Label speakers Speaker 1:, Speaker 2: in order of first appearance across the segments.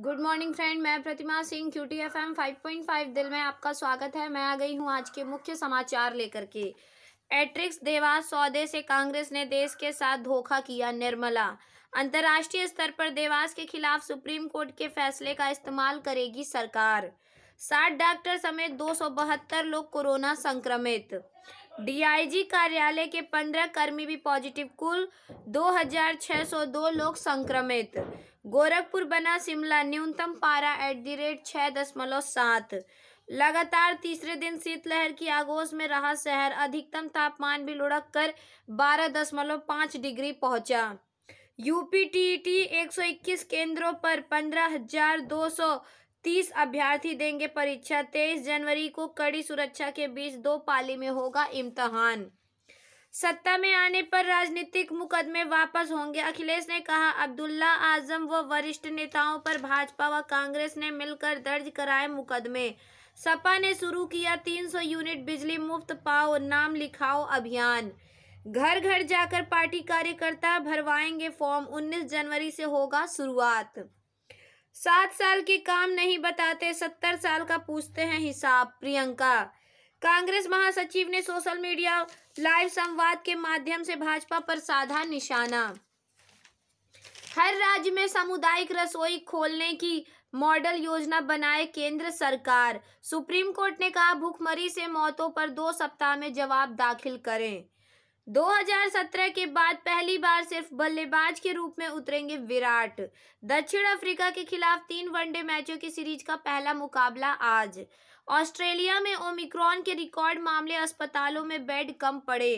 Speaker 1: good morning friend मैं Pratima Singh Q T F M five point five दिल में आपका स्वागत है मैं आ गई हूँ आज के मुख्य समाचार लेकर के एट्रिक्स देवास सौदे से कांग्रेस ने देश के साथ धोखा किया निर्मला अंतर्राष्ट्रीय स्तर पर देवास के खिलाफ सुप्रीम कोर्ट के फैसले का इस्तेमाल करेगी सरकार साठ डॉक्टर समेत दो लोग कोरोना संक्रमित डीआईजी कार्यालय के पंद्रह कर्मी भी पॉजिटिव कुल दो लोग संक्रमित गोरखपुर बना शिमला न्यूनतम पारा एट दी रेट छः दशमलव सात लगातार तीसरे दिन शीतलहर की आगोश में रहा शहर अधिकतम तापमान भी लुढ़क कर बारह दशमलव पाँच डिग्री पहुंचा यूपी टी टी एक सौ इक्कीस केंद्रों पर पंद्रह हजार दो सौ तीस अभ्यर्थी देंगे परीक्षा तेईस जनवरी को कड़ी सुरक्षा के बीच दो पाली में होगा इम्तहान सत्ता में आने पर राजनीतिक मुकदमे वापस होंगे अखिलेश ने कहा अब्दुल्ला आजम व वरिष्ठ नेताओं पर भाजपा व कांग्रेस ने मिलकर दर्ज कराए मुकदमे सपा ने शुरू किया 300 यूनिट बिजली मुफ्त पाओ नाम लिखाओ अभियान घर घर जाकर पार्टी कार्यकर्ता भरवाएंगे फॉर्म 19 जनवरी से होगा शुरुआत सात साल की काम नहीं बताते सत्तर साल का पूछते हैं हिसाब प्रियंका कांग्रेस महासचिव ने सोशल मीडिया लाइव संवाद के माध्यम से भाजपा पर साधा निशाना हर राज्य में सामुदायिक रसोई खोलने की मॉडल योजना बनाए केंद्र सरकार सुप्रीम कोर्ट ने कहा भूखमरी से मौतों पर दो सप्ताह में जवाब दाखिल करें 2017 के बाद पहली बार सिर्फ बल्लेबाज के रूप में उतरेंगे विराट दक्षिण अफ्रीका के खिलाफ तीन वनडे मैचों की सीरीज का पहला मुकाबला आज ऑस्ट्रेलिया में ओमिक्रॉन के रिकॉर्ड मामले अस्पतालों में बेड कम पड़े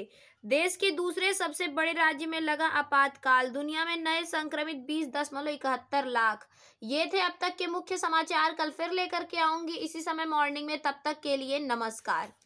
Speaker 1: देश के दूसरे सबसे बड़े राज्य में लगा आपातकाल दुनिया में नए संक्रमित बीस दशमलव इकहत्तर लाख ये थे अब तक के मुख्य समाचार कल फिर लेकर के आऊंगी इसी समय मॉर्निंग में तब तक के लिए नमस्कार